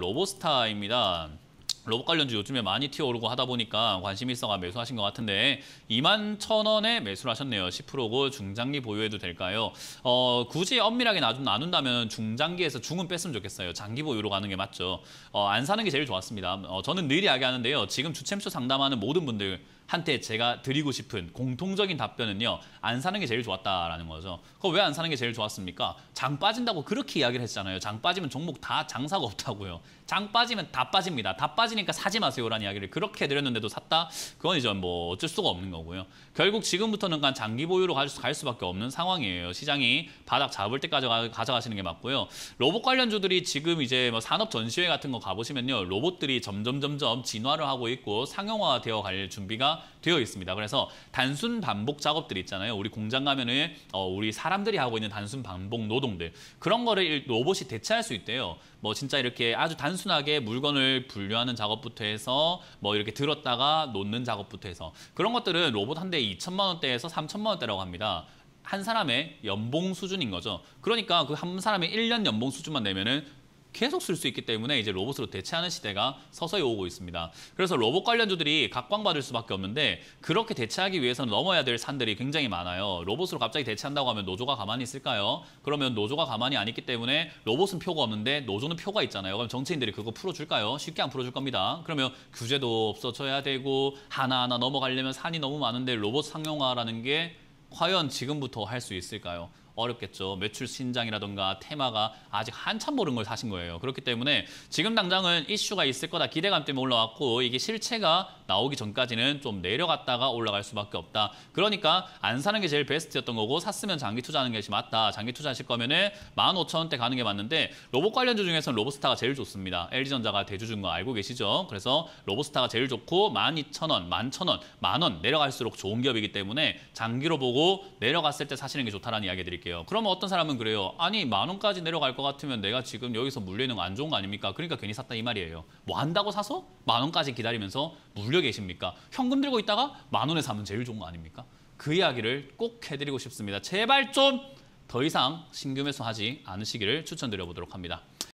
로보스타입니다. 로봇 관련주 요즘에 많이 튀어오르고 하다 보니까 관심 있어가 매수하신 것 같은데 2만 천 원에 매수를 하셨네요. 10%고 중장기 보유해도 될까요? 어, 굳이 엄밀하게 나눈, 다면 중장기에서 중은 뺐으면 좋겠어요. 장기 보유로 가는 게 맞죠. 어, 안 사는 게 제일 좋았습니다. 어, 저는 늘 이야기하는데요. 지금 주챔쇼 상담하는 모든 분들 한테 제가 드리고 싶은 공통적인 답변은요. 안 사는 게 제일 좋았다라는 거죠. 그거 왜안 사는 게 제일 좋았습니까? 장 빠진다고 그렇게 이야기를 했잖아요. 장 빠지면 종목 다 장사가 없다고요. 장 빠지면 다 빠집니다. 다빠지는 빠지니까 사지 마세요라는 이야기를 그렇게 드렸는데도 샀다? 그건 이제 뭐 어쩔 수가 없는 거고요. 결국 지금부터는 그냥 장기 보유로 갈, 수, 갈 수밖에 없는 상황이에요. 시장이 바닥 잡을 때까지 가져가시는 게 맞고요. 로봇 관련주들이 지금 이제 뭐 산업 전시회 같은 거 가보시면요. 로봇들이 점점 점점 진화를 하고 있고 상용화되어 갈 준비가 되어 있습니다. 그래서 단순 반복 작업들 있잖아요. 우리 공장 가면은 어, 우리 사람들이 하고 있는 단순 반복 노동들 그런 거를 로봇이 대체할 수 있대요. 뭐 진짜 이렇게 아주 단순하게 물건을 분류하는 작업부터 해서 뭐 이렇게 들었다가 놓는 작업부터 해서 그런 것들은 로봇 한 대에 2천만 원대에서 3천만 원대라고 합니다. 한 사람의 연봉 수준인 거죠. 그러니까 그 한 사람의 1년 연봉 수준만 내면은 계속 쓸 수 있기 때문에 이제 로봇으로 대체하는 시대가 서서히 오고 있습니다. 그래서 로봇 관련주들이 각광받을 수밖에 없는데 그렇게 대체하기 위해서는 넘어야 될 산들이 굉장히 많아요. 로봇으로 갑자기 대체한다고 하면 노조가 가만히 있을까요? 그러면 노조가 가만히 안 있기 때문에 로봇은 표가 없는데 노조는 표가 있잖아요. 그럼 정치인들이 그거 풀어줄까요? 쉽게 안 풀어줄 겁니다. 그러면 규제도 없어져야 되고 하나하나 넘어가려면 산이 너무 많은데 로봇 상용화라는 게 과연 지금부터 할 수 있을까요? 어렵겠죠. 매출 신장이라든가 테마가 아직 한참 모른 걸 사신 거예요. 그렇기 때문에 지금 당장은 이슈가 있을 거다 기대감 때문에 올라왔고 이게 실체가 나오기 전까지는 좀 내려갔다가 올라갈 수밖에 없다. 그러니까 안 사는 게 제일 베스트였던 거고 샀으면 장기 투자하는 게 맞다. 장기 투자하실 거면 은 15,000원대 가는 게 맞는데 로봇 관련주 중에서는 로봇스타가 제일 좋습니다. LG전자가 대주주인 거 알고 계시죠? 그래서 로봇스타가 제일 좋고 12,000원, 11,000원, 만원 내려갈수록 좋은 기업이기 때문에 장기로 보고 내려갔을 때 사시는 게 좋다라는 이야기 드릴게요. 드릴게요. 그러면 어떤 사람은 그래요. 아니 만 원까지 내려갈 것 같으면 내가 지금 여기서 물리는 거 안 좋은 거 아닙니까? 그러니까 괜히 샀다 이 말이에요. 뭐 한다고 사서 만 원까지 기다리면서 물려 계십니까? 현금 들고 있다가 만 원에 사면 제일 좋은 거 아닙니까? 그 이야기를 꼭 해드리고 싶습니다. 제발 좀 더 이상 신규 매수하지 않으시기를 추천드려보도록 합니다.